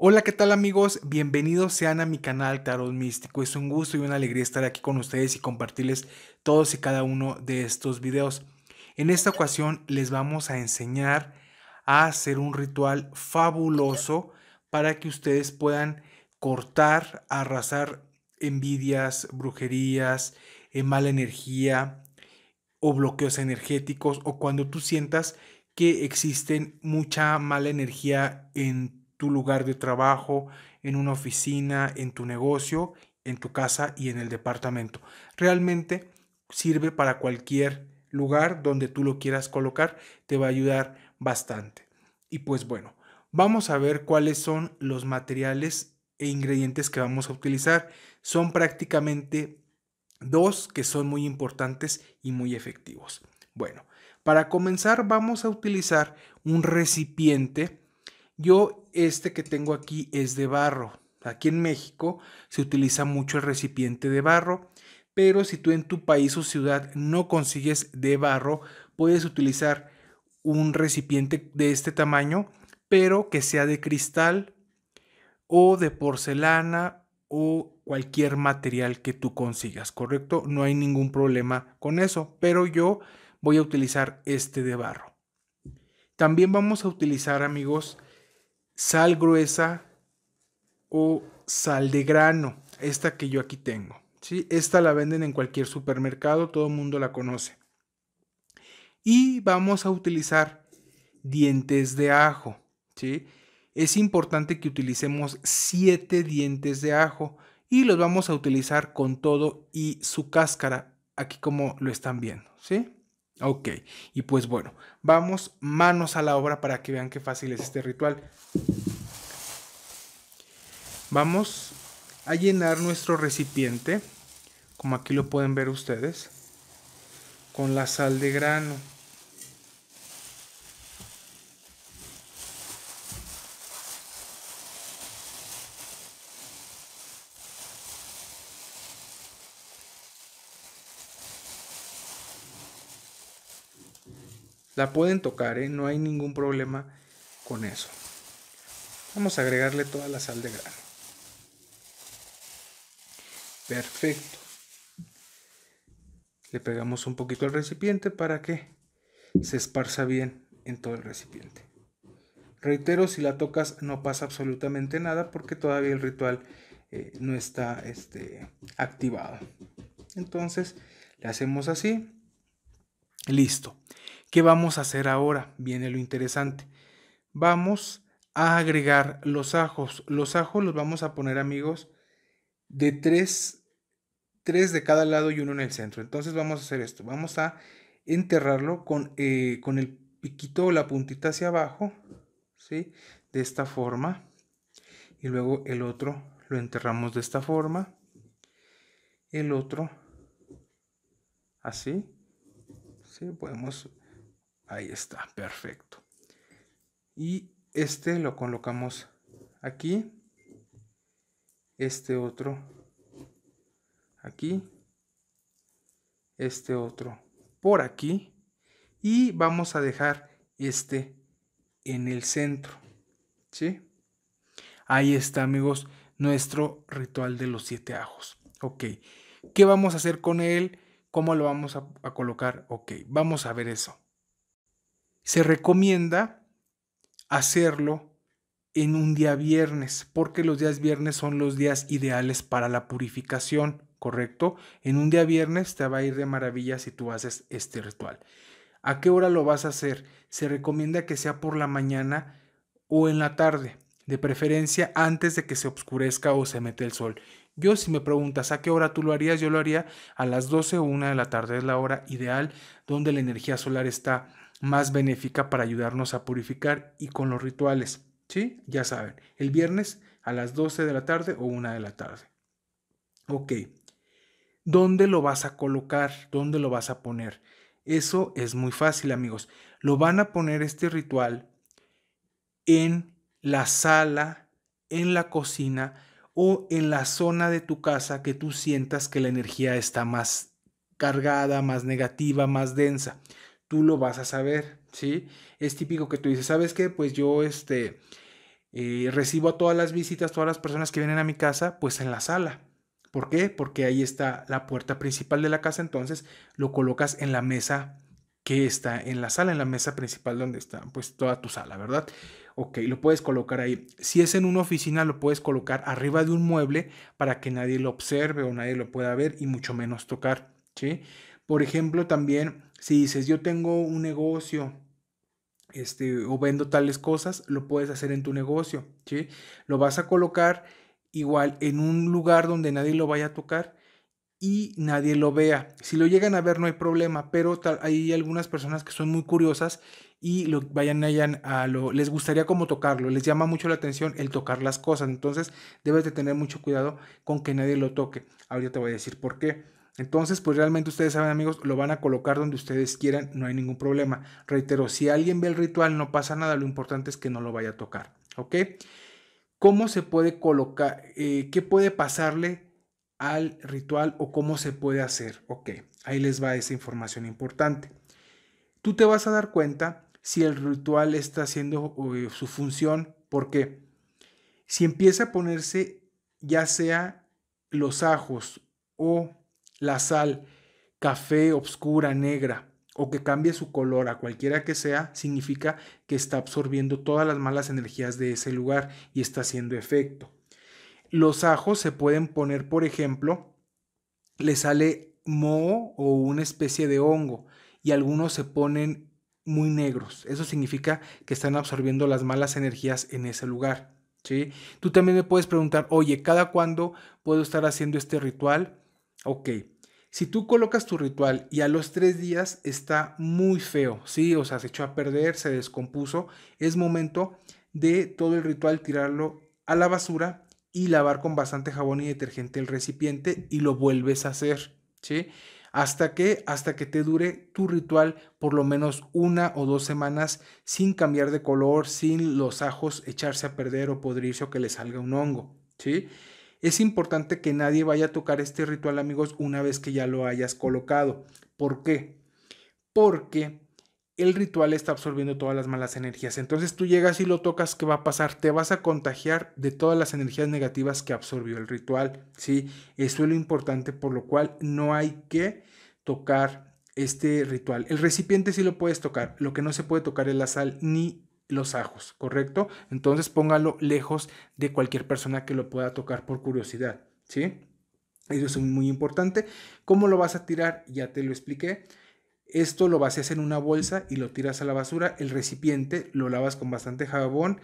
Hola, ¿qué tal amigos? Bienvenidos sean a mi canal Tarot Místico. Es un gusto y una alegría estar aquí con ustedes y compartirles todos y cada uno de estos videos. En esta ocasión les vamos a enseñar a hacer un ritual fabuloso para que ustedes puedan cortar, arrasar envidias, brujerías, eh, mala energía o bloqueos energéticos o cuando tú sientas que existen mucha mala energía en tu lugar de trabajo, en una oficina, en tu negocio, en tu casa y en el departamento. Realmente sirve para cualquier lugar donde tú lo quieras colocar, te va a ayudar bastante. Y pues bueno, vamos a ver cuáles son los materiales e ingredientes que vamos a utilizar. Son prácticamente dos que son muy importantes y muy efectivos. Bueno, para comenzar vamos a utilizar un recipiente yo este que tengo aquí es de barro. Aquí en México se utiliza mucho el recipiente de barro, pero si tú en tu país o ciudad no consigues de barro, puedes utilizar un recipiente de este tamaño, pero que sea de cristal o de porcelana o cualquier material que tú consigas, ¿correcto? No hay ningún problema con eso, pero yo voy a utilizar este de barro. También vamos a utilizar, amigos, sal gruesa o sal de grano, esta que yo aquí tengo. ¿sí? Esta la venden en cualquier supermercado, todo el mundo la conoce. Y vamos a utilizar dientes de ajo. ¿sí? Es importante que utilicemos 7 dientes de ajo y los vamos a utilizar con todo y su cáscara, aquí como lo están viendo. ¿sí? Ok, y pues bueno, vamos manos a la obra para que vean qué fácil es este ritual. Vamos a llenar nuestro recipiente, como aquí lo pueden ver ustedes, con la sal de grano. La pueden tocar, ¿eh? no hay ningún problema con eso. Vamos a agregarle toda la sal de grano. Perfecto. Le pegamos un poquito al recipiente para que se esparza bien en todo el recipiente. Reitero, si la tocas no pasa absolutamente nada porque todavía el ritual eh, no está este, activado. Entonces le hacemos así. Listo. ¿Qué vamos a hacer ahora? Viene lo interesante. Vamos a agregar los ajos. Los ajos los vamos a poner, amigos, de tres, tres de cada lado y uno en el centro. Entonces vamos a hacer esto. Vamos a enterrarlo con, eh, con el piquito o la puntita hacia abajo, ¿sí? De esta forma. Y luego el otro lo enterramos de esta forma. El otro así. ¿sí? Podemos Ahí está, perfecto. Y este lo colocamos aquí. Este otro aquí. Este otro por aquí. Y vamos a dejar este en el centro. ¿Sí? Ahí está, amigos, nuestro ritual de los siete ajos. Ok. ¿Qué vamos a hacer con él? ¿Cómo lo vamos a, a colocar? Ok, vamos a ver eso. Se recomienda hacerlo en un día viernes, porque los días viernes son los días ideales para la purificación, ¿correcto? En un día viernes te va a ir de maravilla si tú haces este ritual. ¿A qué hora lo vas a hacer? Se recomienda que sea por la mañana o en la tarde, de preferencia antes de que se oscurezca o se mete el sol. Yo si me preguntas a qué hora tú lo harías, yo lo haría a las 12 o una de la tarde, es la hora ideal donde la energía solar está más benéfica para ayudarnos a purificar y con los rituales, ¿sí? Ya saben, el viernes a las 12 de la tarde o una de la tarde. Ok, ¿dónde lo vas a colocar? ¿Dónde lo vas a poner? Eso es muy fácil, amigos. Lo van a poner este ritual en la sala, en la cocina, o en la zona de tu casa que tú sientas que la energía está más cargada, más negativa, más densa. Tú lo vas a saber, ¿sí? Es típico que tú dices, ¿sabes qué? Pues yo este, eh, recibo a todas las visitas, todas las personas que vienen a mi casa, pues en la sala. ¿Por qué? Porque ahí está la puerta principal de la casa, entonces lo colocas en la mesa que está en la sala, en la mesa principal donde está pues toda tu sala, ¿verdad? Ok, lo puedes colocar ahí. Si es en una oficina, lo puedes colocar arriba de un mueble para que nadie lo observe o nadie lo pueda ver y mucho menos tocar, ¿sí? Por ejemplo, también si dices, yo tengo un negocio, este, o vendo tales cosas, lo puedes hacer en tu negocio, ¿sí? Lo vas a colocar igual en un lugar donde nadie lo vaya a tocar y nadie lo vea. Si lo llegan a ver no hay problema, pero hay algunas personas que son muy curiosas y lo vayan, a les gustaría como tocarlo, les llama mucho la atención el tocar las cosas, entonces debes de tener mucho cuidado con que nadie lo toque. Ahorita te voy a decir por qué. Entonces, pues realmente ustedes saben amigos, lo van a colocar donde ustedes quieran, no hay ningún problema. Reitero, si alguien ve el ritual no pasa nada, lo importante es que no lo vaya a tocar, ¿ok? ¿Cómo se puede colocar? Eh, ¿Qué puede pasarle al ritual o cómo se puede hacer. Ok, ahí les va esa información importante. Tú te vas a dar cuenta si el ritual está haciendo eh, su función, porque si empieza a ponerse ya sea los ajos o la sal, café oscura, negra, o que cambie su color a cualquiera que sea, significa que está absorbiendo todas las malas energías de ese lugar y está haciendo efecto. Los ajos se pueden poner, por ejemplo, le sale moho o una especie de hongo y algunos se ponen muy negros. Eso significa que están absorbiendo las malas energías en ese lugar. ¿sí? Tú también me puedes preguntar, oye, ¿cada cuándo puedo estar haciendo este ritual? Ok. Si tú colocas tu ritual y a los tres días está muy feo, ¿sí? O sea, se echó a perder, se descompuso, es momento de todo el ritual tirarlo a la basura y lavar con bastante jabón y detergente el recipiente y lo vuelves a hacer, ¿sí? Hasta que, hasta que te dure tu ritual por lo menos una o dos semanas sin cambiar de color, sin los ajos echarse a perder o podrirse o que le salga un hongo, ¿sí? Es importante que nadie vaya a tocar este ritual, amigos, una vez que ya lo hayas colocado. ¿Por qué? Porque el ritual está absorbiendo todas las malas energías. Entonces tú llegas y lo tocas, ¿qué va a pasar? Te vas a contagiar de todas las energías negativas que absorbió el ritual, ¿sí? Eso es lo importante, por lo cual no hay que tocar este ritual. El recipiente sí lo puedes tocar, lo que no se puede tocar es la sal ni los ajos, ¿correcto? Entonces póngalo lejos de cualquier persona que lo pueda tocar por curiosidad, ¿sí? Eso es muy importante. ¿Cómo lo vas a tirar? Ya te lo expliqué. Esto lo vacías en una bolsa y lo tiras a la basura. El recipiente lo lavas con bastante jabón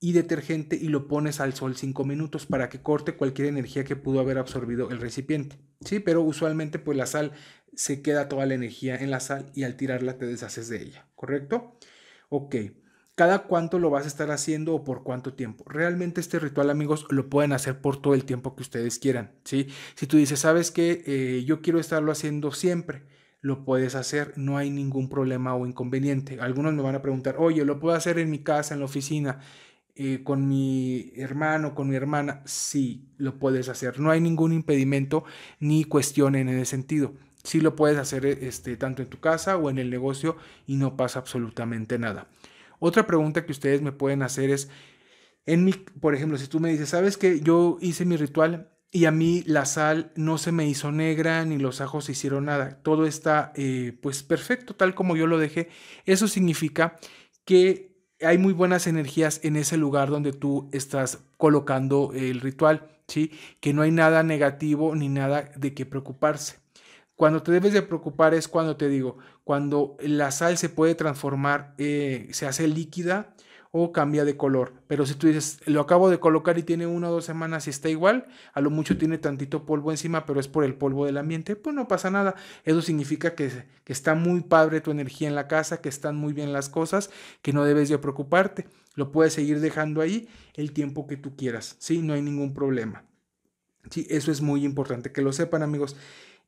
y detergente y lo pones al sol 5 minutos para que corte cualquier energía que pudo haber absorbido el recipiente. Sí, pero usualmente pues la sal se queda toda la energía en la sal y al tirarla te deshaces de ella, ¿correcto? Ok. ¿Cada cuánto lo vas a estar haciendo o por cuánto tiempo? Realmente este ritual, amigos, lo pueden hacer por todo el tiempo que ustedes quieran, ¿sí? Si tú dices, ¿sabes qué? Eh, yo quiero estarlo haciendo siempre lo puedes hacer, no hay ningún problema o inconveniente. Algunos me van a preguntar, oye, ¿lo puedo hacer en mi casa, en la oficina, eh, con mi hermano, con mi hermana? Sí, lo puedes hacer, no hay ningún impedimento ni cuestión en ese sentido. Sí lo puedes hacer eh, este, tanto en tu casa o en el negocio y no pasa absolutamente nada. Otra pregunta que ustedes me pueden hacer es, en mi, por ejemplo, si tú me dices, ¿sabes que yo hice mi ritual y a mí la sal no se me hizo negra ni los ajos hicieron nada. Todo está eh, pues perfecto tal como yo lo dejé. Eso significa que hay muy buenas energías en ese lugar donde tú estás colocando el ritual, ¿sí? Que no hay nada negativo ni nada de qué preocuparse. Cuando te debes de preocupar es cuando te digo, cuando la sal se puede transformar, eh, se hace líquida, o cambia de color. Pero si tú dices, lo acabo de colocar y tiene una o dos semanas y está igual, a lo mucho tiene tantito polvo encima, pero es por el polvo del ambiente, pues no pasa nada. Eso significa que, está muy padre tu energía en la casa, que están muy bien las cosas, que no debes de preocuparte. Lo puedes seguir dejando ahí el tiempo que tú quieras, ¿sí? No hay ningún problema. Sí, eso es muy importante que lo sepan amigos.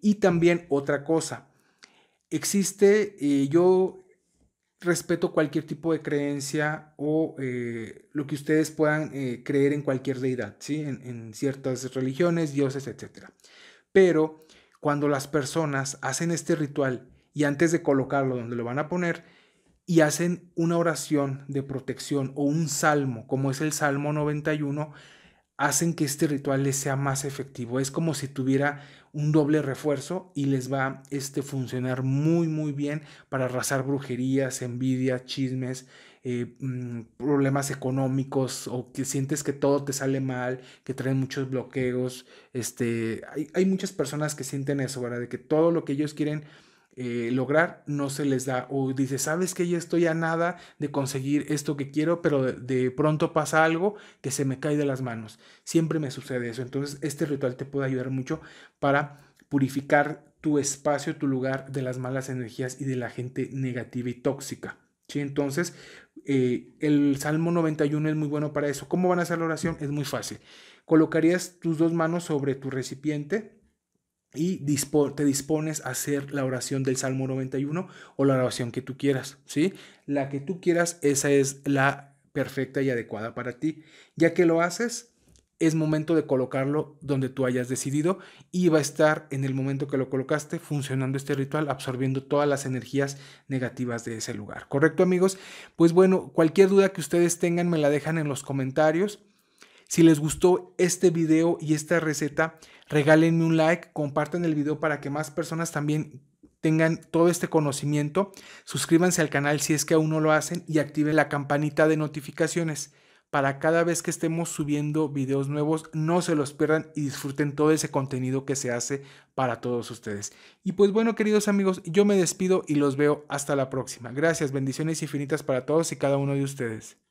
Y también otra cosa, existe, eh, yo respeto cualquier tipo de creencia o eh, lo que ustedes puedan eh, creer en cualquier deidad, ¿sí? en, en ciertas religiones, dioses, etc. Pero cuando las personas hacen este ritual y antes de colocarlo donde lo van a poner, y hacen una oración de protección o un salmo, como es el Salmo 91, hacen que este ritual les sea más efectivo. Es como si tuviera un doble refuerzo y les va este funcionar muy muy bien para arrasar brujerías, envidia, chismes, eh, mm, problemas económicos o que sientes que todo te sale mal, que traen muchos bloqueos. Este, hay, hay muchas personas que sienten eso, ¿verdad? De que todo lo que ellos quieren eh, lograr, no se les da. O dice, sabes que ya estoy a nada de conseguir esto que quiero, pero de, pronto pasa algo que se me cae de las manos. Siempre me sucede eso. Entonces, este ritual te puede ayudar mucho para purificar tu espacio, tu lugar de las malas energías y de la gente negativa y tóxica. Entonces, eh, el Salmo 91 es muy bueno para eso. ¿Cómo van a hacer la oración? Es muy fácil. Colocarías tus dos manos sobre tu recipiente y te dispones a hacer la oración del Salmo 91 o la oración que tú quieras, ¿sí? La que tú quieras, esa es la perfecta y adecuada para ti. Ya que lo haces, es momento de colocarlo donde tú hayas decidido y va a estar en el momento que lo colocaste funcionando este ritual, absorbiendo todas las energías negativas de ese lugar. ¿Correcto amigos? Pues bueno, cualquier duda que ustedes tengan me la dejan en los comentarios. Si les gustó este video y esta receta, regálenme un like, compartan el video para que más personas también tengan todo este conocimiento, suscríbanse al canal si es que aún no lo hacen y activen la campanita de notificaciones para cada vez que estemos subiendo videos nuevos no se los pierdan y disfruten todo ese contenido que se hace para todos ustedes. Y pues bueno, queridos amigos, yo me despido y los veo hasta la próxima. Gracias, bendiciones infinitas para todos y cada uno de ustedes.